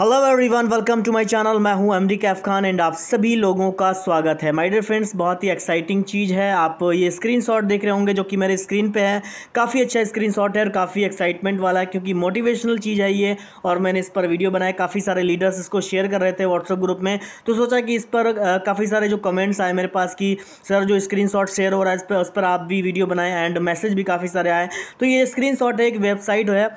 hello everyone welcome to my channel मैं हूं Amrik Kaif Khan and आप सभी लोगों का स्वागत है माय डियर फ्रेंड्स बहुत ही एक्साइटिंग चीज़ है आप ये स्क्रीनशॉट देख रहे होंगे जो कि मेरे स्क्रीन पे है काफ़ी अच्छा स्क्रीनशॉट है और काफ़ी एक्साइटमेंट वाला है क्योंकि मोटिवेशनल चीज़ है ये और मैंने इस पर वीडियो बनाया काफ़ी सारे लीडर्स इसको शेयर कर रहे थे व्हाट्सअप ग्रुप में तो सोचा कि इस पर काफ़ी सारे जो कमेंट्स आए मेरे पास कि सर जो स्क्रीन शेयर हो रहा है इस पर उस पर आप भी वीडियो बनाए एंड मैसेज भी काफ़ी सारे आए तो ये स्क्रीन है एक वेबसाइट है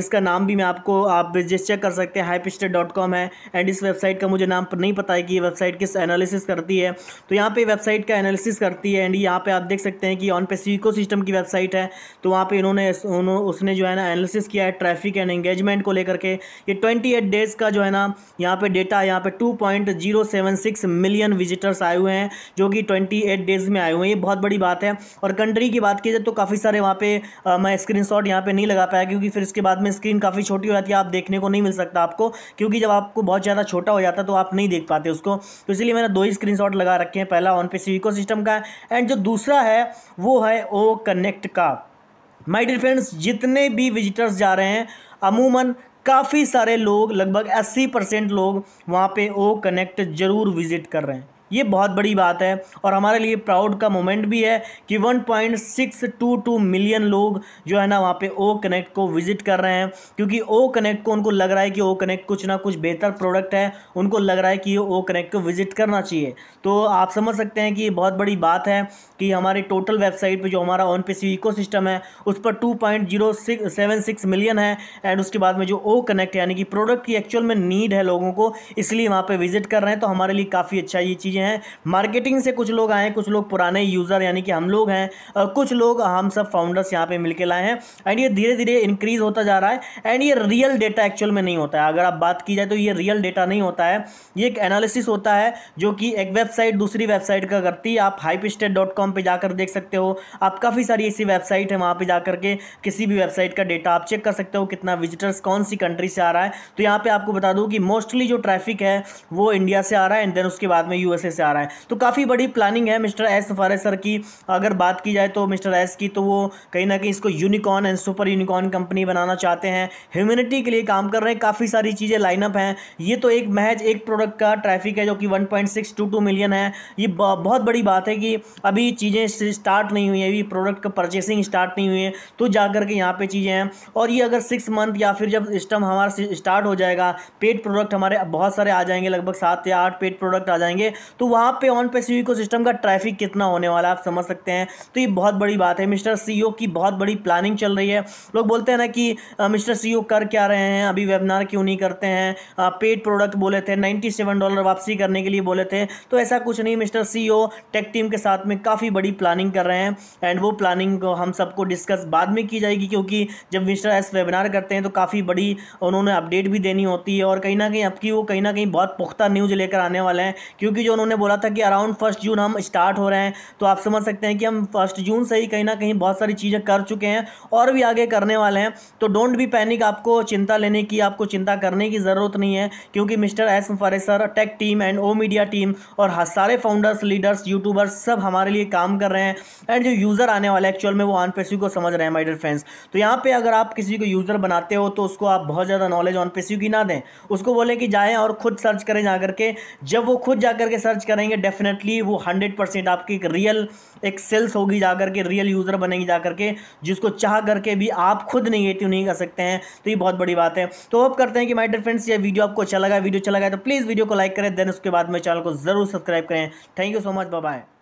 जिसका नाम भी मैं आपको आप जिस चेक कर सकते हैं हाई लिस्टेड डॉट कॉम है एंड इस वेबसाइट का मुझे नाम नहीं पता है कि ये वेबसाइट किस एनालिसिस करती है तो यहाँ पे वेबसाइट का एनालिसिस करती है एंड यहाँ पे आप देख सकते हैं कि ऑन पे सीको सिस्टम की वेबसाइट है तो वहाँ पे इन्होंने उसने जो है ना एनालिसिस किया है ट्रैफिक एंड एंगेजमेंट को लेकर के ये ट्वेंटी एट डेज का जो है ना यहाँ पर डेटा यहाँ पर two point zero seven six million visitors आए हुए हैं जो कि ट्वेंटी एट डेज़ में आए हुए हैं ये बहुत बड़ी बात है और कंट्री की बात की जाए तो काफ़ी सारे वहाँ पर मैं स्क्रीन शॉट यहाँ पर नहीं लगा पाया क्योंकि फिर इसके बाद में स्क्रीन काफ़ी छोटी हो जाती है आप देखने को नहीं मिल सकता आपको क्योंकि जब आपको बहुत ज़्यादा छोटा हो जाता है तो आप नहीं देख पाते उसको तो इसलिए मैंने दो ही स्क्रीन लगा रखे हैं पहला ऑन पे सी सिस्टम का एंड जो दूसरा है वो है ओ कनेक्ट का माई डियर फ्रेंड्स जितने भी विजिटर्स जा रहे हैं अमूमन काफ़ी सारे लोग लगभग 80 परसेंट लोग वहाँ पे ओ कनेक्ट ज़रूर विज़िट कर रहे हैं ये बहुत बड़ी बात है और हमारे लिए प्राउड का मोमेंट भी है कि 1.622 मिलियन लोग जो है ना वहाँ पे ओ कनेक्ट को विज़िट कर रहे हैं क्योंकि ओ कनेक्ट को उनको लग रहा है कि ओ कनेक्ट कुछ ना कुछ बेहतर प्रोडक्ट है उनको लग रहा है कि ये ओ कनेक्ट को विज़िट करना चाहिए तो आप समझ सकते हैं कि ये बहुत बड़ी बात है कि हमारे टोटल वेबसाइट पर जो हमारा ऑन पी इको है उस पर टू मिलियन है एंड उसके बाद में जो ओ कनेक्ट यानी कि प्रोडक्ट की एक्चुअल में नीड है लोगों को इसलिए वहाँ पर विज़िट कर रहे हैं तो हमारे लिए काफ़ी अच्छा ये चीज़ चीज़ें हैं मार्केटिंग से कुछ लोग आए कुछ लोग पुराने यूज़र यानी कि हम लोग हैं कुछ लोग हम सब फाउंडर्स यहाँ पे मिलके लाए हैं एंड ये धीरे धीरे इंक्रीज़ होता जा रहा है एंड ये रियल डेटा एक्चुअल में नहीं होता है अगर आप बात की जाए तो ये रियल डेटा नहीं होता है ये एक एनालिसिस होता है जो कि एक वेबसाइट दूसरी वेबसाइट का करती है आप हाइप स्टेट डॉट जाकर देख सकते हो आप काफ़ी सारी ऐसी वेबसाइट है वहाँ पर जाकर के किसी भी वेबसाइट का डेटा आप चेक कर सकते हो कितना विजिटर्स कौन सी कंट्री से आ रहा है तो यहाँ पर आपको बता दूँ कि मोस्टली जो ट्रैफिक है वो इंडिया से आ रहा है एंड देन उसके बाद में यू हिस्से से आ रहा है तो काफ़ी बड़ी प्लानिंग है मिस्टर एस फारे सर की अगर बात की जाए तो मिस्टर एस की तो वो कहीं ना कहीं इसको unicorn and super unicorn company बनाना चाहते हैं ह्यूमिनिटी के लिए काम कर रहे हैं काफ़ी सारी चीज़ें लाइनअप हैं ये तो एक महज एक प्रोडक्ट का ट्रैफिक है जो कि वन मिलियन है ये बहुत बड़ी बात है कि अभी चीज़ें स्टार्ट नहीं हुई है अभी प्रोडक्ट का परचेसिंग स्टार्ट नहीं हुई है तो जा करके यहाँ पर चीज़ें हैं और ये अगर सिक्स मंथ या फिर जब सिस्टम हमारा स्टार्ट हो जाएगा पेड प्रोडक्ट हमारे बहुत सारे आ जाएंगे लगभग सात या आठ पेड प्रोडक्ट आ जाएंगे तो वहाँ पे ऑन पैसिव सिस्टम का ट्रैफिक कितना होने वाला आप समझ सकते हैं तो ये बहुत बड़ी बात है मिस्टर सी e की बहुत बड़ी प्लानिंग चल रही है लोग बोलते हैं ना कि मिस्टर सी e कर क्या रहे हैं अभी वेबिनार क्यों नहीं करते हैं पेड प्रोडक्ट बोले थे नाइन्टी डॉलर वापसी करने के लिए बोले थे तो ऐसा कुछ नहीं मिस्टर सी टेक टीम के साथ में काफ़ी बड़ी प्लानिंग कर रहे हैं एंड वो प्लानिंग को हम सबको डिस्कस बाद में की जाएगी क्योंकि जब मिस्टर एस वेबिनार करते हैं तो काफ़ी बड़ी उन्होंने अपडेट भी देनी होती है और कहीं ना कहीं आपकी वो कहीं ना कहीं बहुत पुख्ता न्यूज़ लेकर आने वाले हैं क्योंकि जो उन्होंने उन्होंने बोला था कि अराउंड फर्स्ट जून हम स्टार्ट हो रहे हैं तो आप समझ सकते हैं कि हम फर्स्ट जून से ही कहीं ना कहीं बहुत सारी चीज़ें कर चुके हैं और भी आगे करने वाले हैं तो डोंट बी पैनिक आपको चिंता लेने की आपको चिंता करने की ज़रूरत नहीं है क्योंकि मिस्टर एस फरेसर tech team and O media team और सारे फाउंडर्स लीडर्स यूट्यूबर्स सब हमारे लिए काम कर रहे हैं एंड जो यूज़र आने वाले एक्चुअल में वो ऑन पे को समझ रहे हैं माइडर फ्रेंड्स तो यहाँ पर अगर आप किसी को यूज़र बनाते हो तो उसको आप बहुत ज़्यादा नॉलेज ऑन पे की ना दें उसको बोले कि जाएँ और खुद सर्च करें जा करके जब वो खुद जा करके सर्च सर्च करेंगे डेफिनेटली वो हंड्रेड परसेंट आपकी एक रियल एक सेल्स होगी जा करके रियल यूज़र बनेगी जा करके जिसको चाह करके भी आप खुद निगेटिव नहीं कर सकते हैं तो ये बहुत बड़ी बात है तो होप करते हैं कि माई डर फ्रेंड्स ये वीडियो आपको अच्छा लगा वीडियो अच्छा लगा तो प्लीज़ वीडियो को लाइक करें देन उसके बाद मेरे चैनल को जरूर सब्सक्राइब करें thank you so much bye